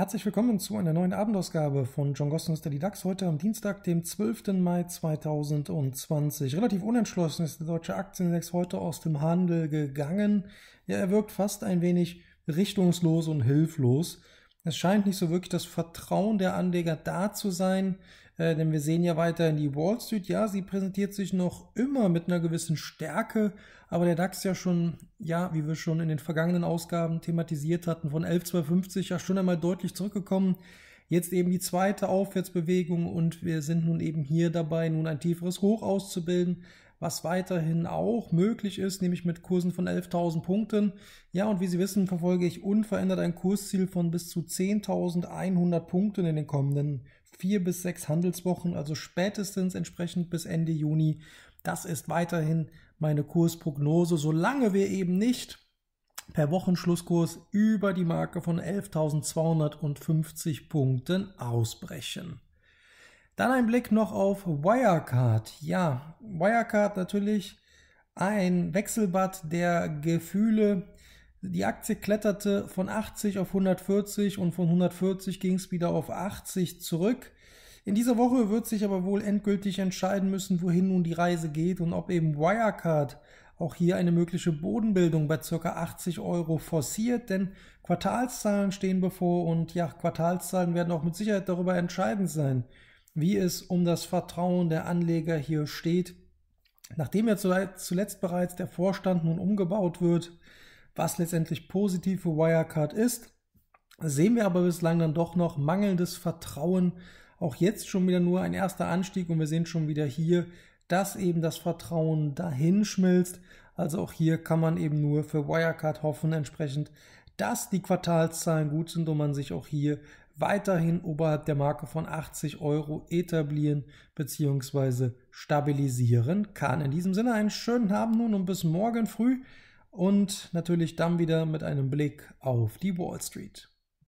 Herzlich willkommen zu einer neuen Abendausgabe von John Gosling ist der DAX heute am Dienstag, dem 12. Mai 2020. Relativ unentschlossen ist der deutsche Aktienindex heute aus dem Handel gegangen. Ja, er wirkt fast ein wenig richtungslos und hilflos. Es scheint nicht so wirklich das Vertrauen der Anleger da zu sein, äh, denn wir sehen ja weiterhin die Wall Street. Ja, sie präsentiert sich noch immer mit einer gewissen Stärke, aber der DAX ja schon, ja, wie wir schon in den vergangenen Ausgaben thematisiert hatten, von 11,250 ja schon einmal deutlich zurückgekommen. Jetzt eben die zweite Aufwärtsbewegung und wir sind nun eben hier dabei, nun ein tieferes Hoch auszubilden was weiterhin auch möglich ist, nämlich mit Kursen von 11.000 Punkten. Ja, und wie Sie wissen, verfolge ich unverändert ein Kursziel von bis zu 10.100 Punkten in den kommenden vier bis sechs Handelswochen, also spätestens entsprechend bis Ende Juni. Das ist weiterhin meine Kursprognose, solange wir eben nicht per Wochenschlusskurs über die Marke von 11.250 Punkten ausbrechen. Dann ein Blick noch auf Wirecard. Ja, Wirecard natürlich ein Wechselbad der Gefühle. Die Aktie kletterte von 80 auf 140 und von 140 ging es wieder auf 80 zurück. In dieser Woche wird sich aber wohl endgültig entscheiden müssen, wohin nun die Reise geht und ob eben Wirecard auch hier eine mögliche Bodenbildung bei ca. 80 Euro forciert, denn Quartalszahlen stehen bevor und ja, Quartalszahlen werden auch mit Sicherheit darüber entscheidend sein, wie es um das Vertrauen der Anleger hier steht. Nachdem ja zuletzt bereits der Vorstand nun umgebaut wird, was letztendlich positiv für Wirecard ist, sehen wir aber bislang dann doch noch mangelndes Vertrauen. Auch jetzt schon wieder nur ein erster Anstieg und wir sehen schon wieder hier, dass eben das Vertrauen dahin schmilzt. Also auch hier kann man eben nur für Wirecard hoffen, entsprechend, dass die Quartalszahlen gut sind und man sich auch hier weiterhin oberhalb der Marke von 80 Euro etablieren bzw. stabilisieren kann. In diesem Sinne einen schönen Abend nun und bis morgen früh und natürlich dann wieder mit einem Blick auf die Wall Street.